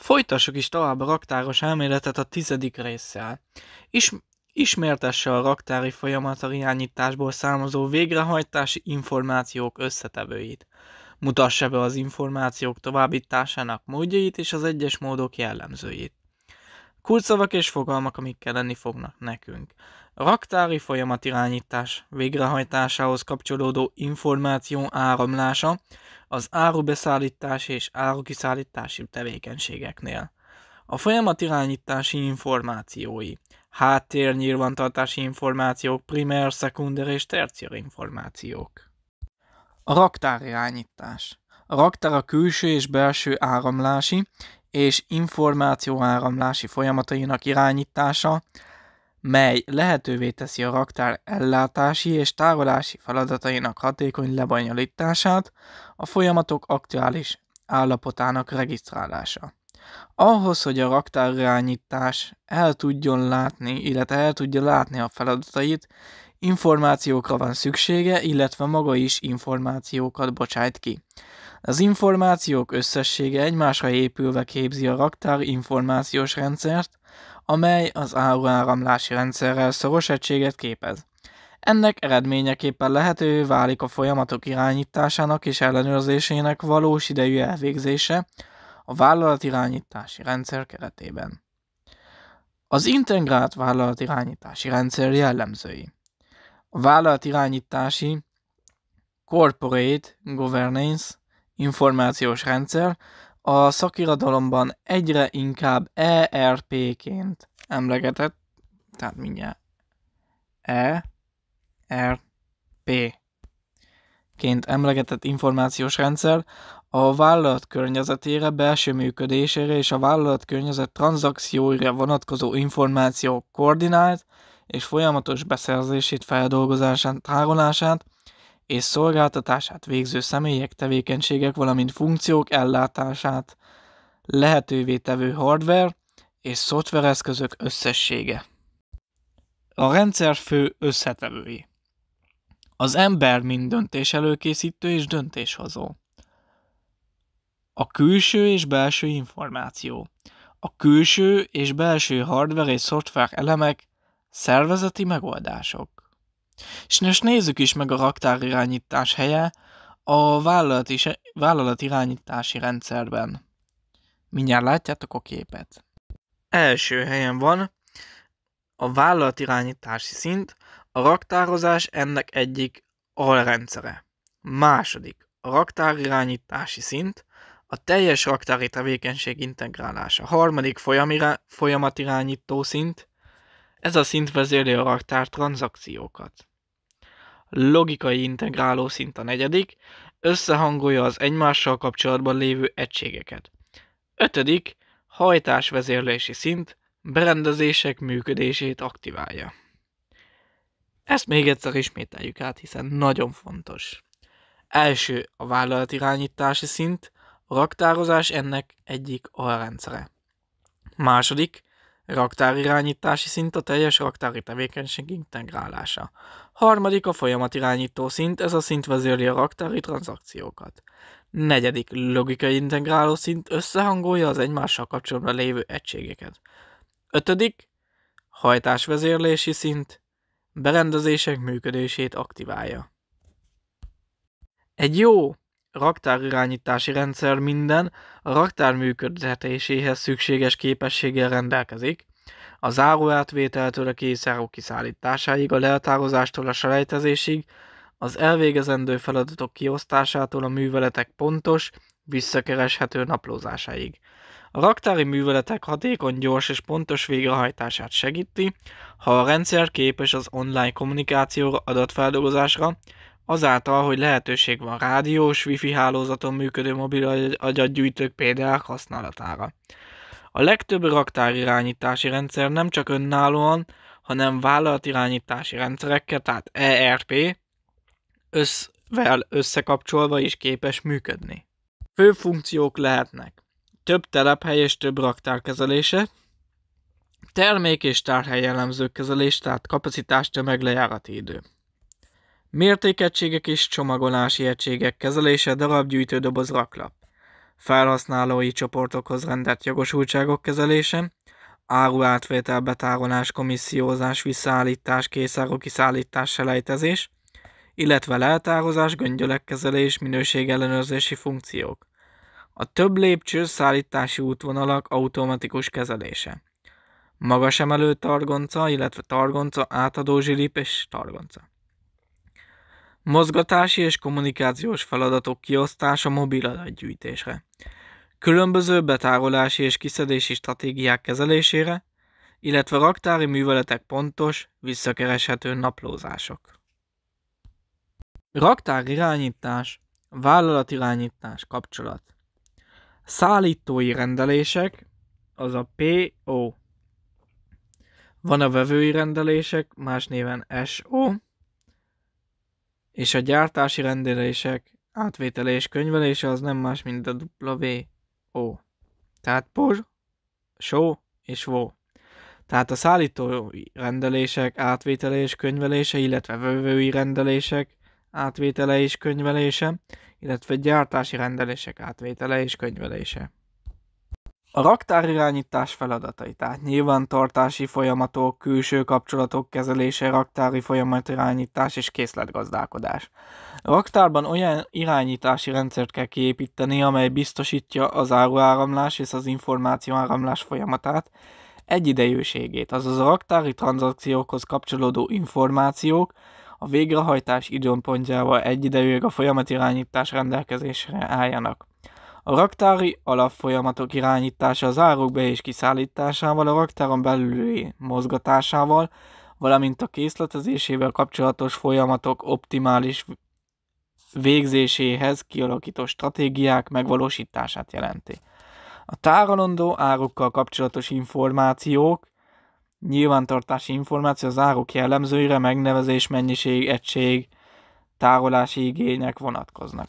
Folytassuk is tovább a raktáros elméletet a tizedik résszel. Is, ismertesse a raktári folyamat a irányításból származó végrehajtási információk összetevőit. Mutassa be az információk továbbításának módjait és az egyes módok jellemzőit. Kulcsszavak és fogalmak, amik kelleni fognak nekünk. A raktári folyamat irányítás végrehajtásához kapcsolódó információ áramlása az árubeszállítás és árukiszállítási tevékenységeknél. A folyamat irányítási információi, háttérnyilvántartási információk, primer, szekunder és terciár információk. A raktár irányítás. A raktár a külső és belső áramlási és információáramlási folyamatainak irányítása, mely lehetővé teszi a raktár ellátási és tárolási feladatainak hatékony lebonyolítását, a folyamatok aktuális állapotának regisztrálása. Ahhoz, hogy a raktárirányítás el tudjon látni, illetve el tudja látni a feladatait, információkra van szüksége, illetve maga is információkat bocsájt ki. Az információk összessége egymásra épülve képzi a raktár információs rendszert, amely az áruáramlási rendszerrel szoros egységet képez. Ennek eredményeképpen lehetővé válik a folyamatok irányításának és ellenőrzésének valós idejű elvégzése a vállalatirányítási rendszer keretében. Az integrált vállalatirányítási rendszer jellemzői. A vállalatirányítási Corporate Governance információs rendszer a szakirodalomban egyre inkább ERP-ként emlegetett, tehát mindjárt ERP-ként emlegetett információs rendszer a vállalat környezetére, belső működésére és a vállalat környezet tranzakcióira vonatkozó információ koordinált és folyamatos beszerzését, feldolgozását, tárolását, és szolgáltatását végző személyek tevékenységek, valamint funkciók ellátását lehetővé tevő hardware és szoftvereszközök összessége. A rendszer fő összetevői. Az ember, mind döntés előkészítő és döntéshozó. A külső és belső információ. A külső és belső hardware és szoftver elemek, szervezeti megoldások. És most nézzük is meg a raktárirányítás helye a vállalati, vállalati irányítási rendszerben. Mindjárt látjátok a képet. Első helyen van a vállalatirányítási szint, a raktározás ennek egyik alrendszere. Második, a raktárirányítási szint, a teljes raktári tevékenység integrálása. Harmadik folyamatirányító szint, ez a szint vezéli a raktár tranzakciókat logikai integráló szint a negyedik, összehangolja az egymással kapcsolatban lévő egységeket. Ötödik, hajtásvezérlési szint, berendezések működését aktiválja. Ezt még egyszer ismételjük át, hiszen nagyon fontos. Első a vállalatirányítási szint, a raktározás ennek egyik alrendszere. Második, raktárirányítási szint a teljes raktári tevékenység integrálása. Harmadik a folyamatirányító szint, ez a szint vezérli a raktári tranzakciókat. Negyedik logikai integráló szint összehangolja az egymással kapcsolatban lévő egységeket. Ötödik hajtásvezérlési szint berendezések működését aktiválja. Egy jó raktárirányítási rendszer minden a raktár működtetéséhez szükséges képességgel rendelkezik, a záróátvételtől a készáró kiszállításáig, a leltározástól a selejtezésig, az elvégezendő feladatok kiosztásától a műveletek pontos, visszakereshető naplózásáig. A raktári műveletek hatékony, gyors és pontos végrehajtását segíti, ha a rendszer képes az online kommunikációra, adatfeldolgozásra, azáltal, hogy lehetőség van rádiós, wifi hálózaton működő mobil agyatgyűjtők PDA használatára. A legtöbb raktárirányítási rendszer nem csak önállóan, hanem vállalatirányítási rendszerekkel, tehát ERP, összvel összekapcsolva is képes működni. Fő funkciók lehetnek több telephely és több raktár kezelése, termék és tárhely jellemző kezelés, tehát kapacitás, tömeglejárati idő. Mértékegységek és csomagolási egységek kezelése darabgyűjtő doboz raklap. Felhasználói csoportokhoz rendelt jogosultságok kezelése, áruátvétel, betárolás, komissziózás, visszaállítás, készáru kiszállítás, selejtezés, illetve leltározás, göngyölekkezelés, minőségellenőrzési funkciók. A több lépcső szállítási útvonalak automatikus kezelése. Magas emelő targonca, illetve targonca, átadó zsilip és targonca. Mozgatási és kommunikációs feladatok kiosztása mobil adatgyűjtésre. Különböző betárolási és kiszedési stratégiák kezelésére, illetve raktári műveletek pontos, visszakereshető naplózások. Raktárirányítás, vállalatirányítás kapcsolat. Szállítói rendelések, az a PO. Van a vevői rendelések, más néven SO, és a gyártási rendelések átvétele és könyvelése az nem más, mint a WO. Tehát por, show és vo. Tehát a szállítói rendelések átvétele és könyvelése, illetve vevői rendelések átvétele és könyvelése, illetve gyártási rendelések átvétele és könyvelése. A raktárirányítás feladatai, tehát nyilvántartási folyamatok, külső kapcsolatok kezelése, raktári folyamatirányítás és készletgazdálkodás. A raktárban olyan irányítási rendszert kell kiépíteni, amely biztosítja az áruáramlás és az információáramlás folyamatát, egyidejűségét, azaz a raktári tranzakciókhoz kapcsolódó információk a végrehajtás időpontjával egyidejűleg a folyamatirányítás rendelkezésre álljanak. A raktári alapfolyamatok irányítása az áruk be- és kiszállításával, a raktáron belüli mozgatásával, valamint a készletezésével kapcsolatos folyamatok optimális végzéséhez kialakított stratégiák megvalósítását jelenti. A tárolandó árukkal kapcsolatos információk, nyilvántartási információ az áruk jellemzőire, megnevezés, mennyiség, egység, tárolási igények vonatkoznak.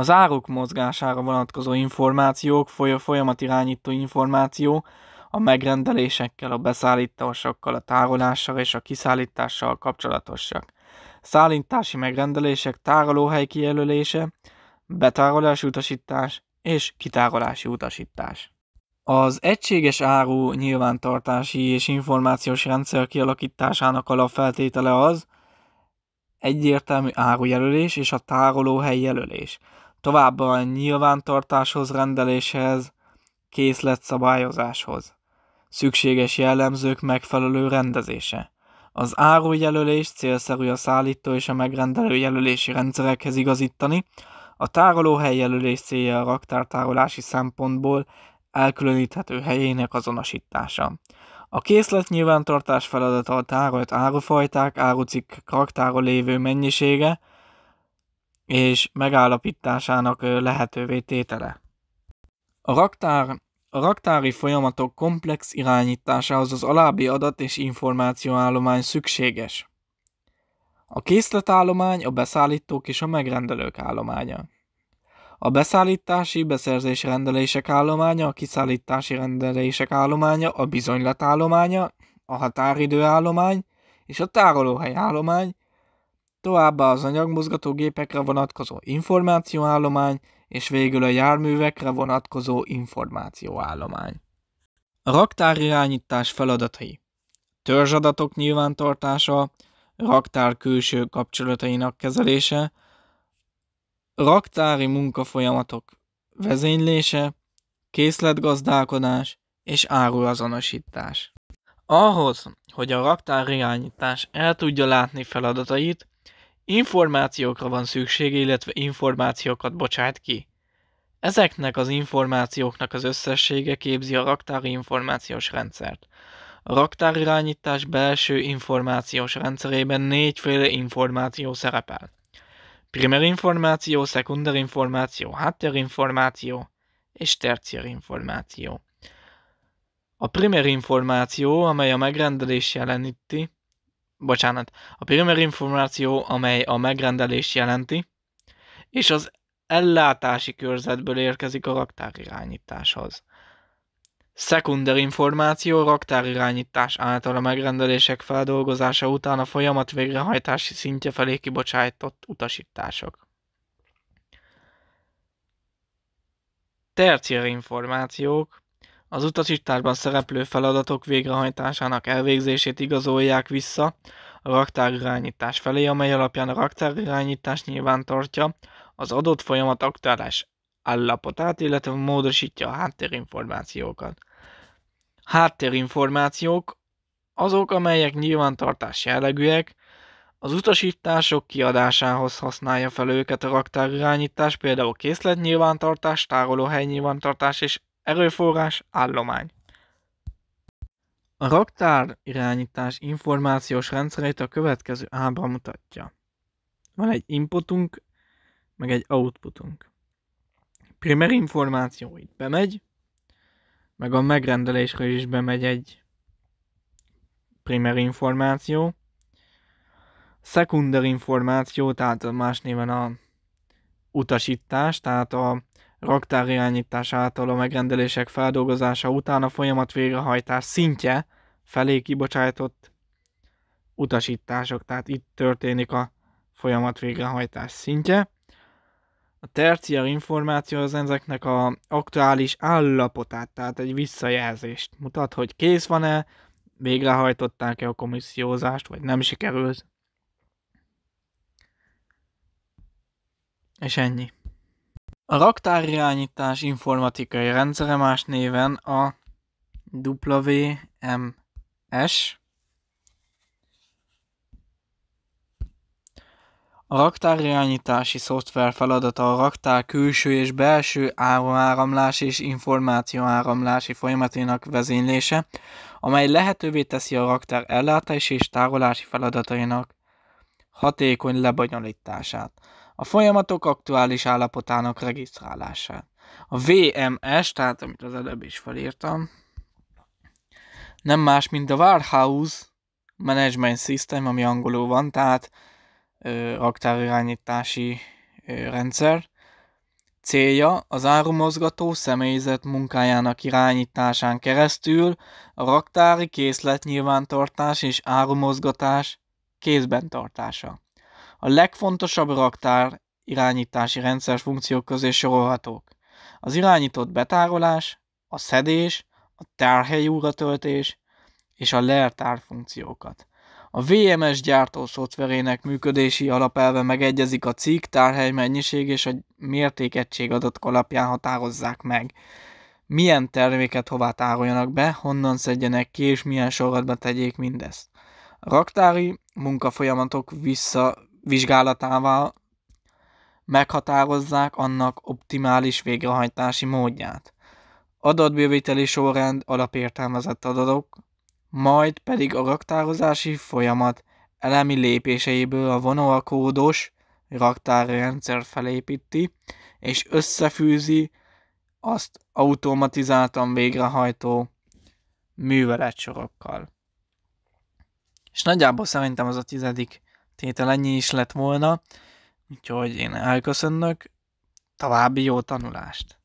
Az áruk mozgására vonatkozó információk folyamatirányító információ a megrendelésekkel, a beszállításokkal, a tárolással és a kiszállítással kapcsolatosak. Szállítási megrendelések tárolóhely kijelölése, betárolási utasítás és kitárolási utasítás. Az egységes áru nyilvántartási és információs rendszer kialakításának alapfeltétele az, egyértelmű árujelölés és a tárolóhely jelölés továbbá nyilvántartáshoz rendeléshez, készletszabályozáshoz. Szükséges jellemzők megfelelő rendezése. Az árujelölés célszerű a szállító és a megrendelő jelölési rendszerekhez igazítani, a tárolóhely jelölés célja a raktártárolási szempontból elkülöníthető helyének azonosítása. A készlet nyilvántartás feladata a tárolt árufajták, árucikk raktáról lévő mennyisége, és megállapításának lehetővé tétele. A raktár a raktári folyamatok komplex irányításához az alábbi adat és információállomány szükséges. A készletállomány a beszállítók és a megrendelők állománya. A beszállítási beszerzés rendelések állománya, a kiszállítási rendelések állománya, a bizonylat állománya, a határidő állomány és a tárolóhely állomány, továbbá az anyagmozgatógépekre vonatkozó információállomány, és végül a járművekre vonatkozó információállomány. A raktárirányítás feladatai Törzsadatok nyilvántartása, raktár külső kapcsolatainak kezelése, raktári munkafolyamatok vezénylése, készletgazdálkodás és áruazonosítás. Ahhoz, hogy a raktár irányítás el tudja látni feladatait, Információkra van szükség, illetve információkat bocsát ki. Ezeknek az információknak az összessége képzi a raktári információs rendszert. A raktárirányítás belső információs rendszerében négyféle információ szerepel. Primer információ, szekunder információ, háttérinformáció és tercier információ. A primer információ, amely a megrendelés jeleníti, bocsánat, a primer információ, amely a megrendelést jelenti, és az ellátási körzetből érkezik a raktárirányításhoz. Szekunder információ raktárirányítás által a megrendelések feldolgozása után a folyamat végrehajtási szintje felé kibocsájtott utasítások. Terciér információk az utasításban szereplő feladatok végrehajtásának elvégzését igazolják vissza a raktárirányítás felé, amely alapján a raktárirányítás nyilván tartja az adott folyamat aktuális állapotát, illetve módosítja a háttérinformációkat. Háttérinformációk azok, amelyek nyilvántartás jellegűek, az utasítások kiadásához használja fel őket a raktárirányítás, például készletnyilvántartás, tárolóhely nyilvántartás és Erőforrás állomány. A raktár irányítás információs rendszerét a következő ábra mutatja. Van egy inputunk, meg egy outputunk. Primer információ itt bemegy, meg a megrendelésre is bemegy egy primer információ. Szekunder információ, tehát más néven a utasítás, tehát a raktár által a megrendelések feldolgozása után a folyamat végrehajtás szintje felé kibocsájtott utasítások, tehát itt történik a folyamat végrehajtás szintje. A terciár információ az ezeknek a aktuális állapotát, tehát egy visszajelzést mutat, hogy kész van-e, végrehajtották-e a komissziózást, vagy nem sikerült. És ennyi. A raktárirányítás informatikai rendszere más néven a WMS. A raktárirányítási szoftver feladata a raktár külső és belső áramáramlás és információáramlási folyamatainak vezénylése, amely lehetővé teszi a raktár ellátási és tárolási feladatainak hatékony lebonyolítását a folyamatok aktuális állapotának regisztrálását. A VMS, tehát amit az előbb is felírtam, nem más, mint a Warehouse Management System, ami angolul van, tehát ö, aktávirányítási ö, rendszer. Célja az árumozgató személyzet munkájának irányításán keresztül a raktári készletnyilvántartás és árumozgatás kézben tartása. A legfontosabb raktár irányítási rendszer funkciók közé sorolhatók. Az irányított betárolás, a szedés, a tárhely újratöltés és a leertár funkciókat. A VMS gyártó szoftverének működési alapelve megegyezik a cikk, tárhely mennyiség és a mértékegység adatok alapján határozzák meg. Milyen terméket hová tároljanak be, honnan szedjenek ki és milyen sorrendben tegyék mindezt. A raktári munkafolyamatok vissza vizsgálatával meghatározzák annak optimális végrehajtási módját. Adatbővíteli sorrend alapértelmezett adatok, majd pedig a raktározási folyamat elemi lépéseiből a vonalkódos raktárrendszer felépíti, és összefűzi azt automatizáltan végrehajtó műveletsorokkal. És nagyjából szerintem az a tizedik tétel ennyi is lett volna, úgyhogy én elköszönök, további jó tanulást!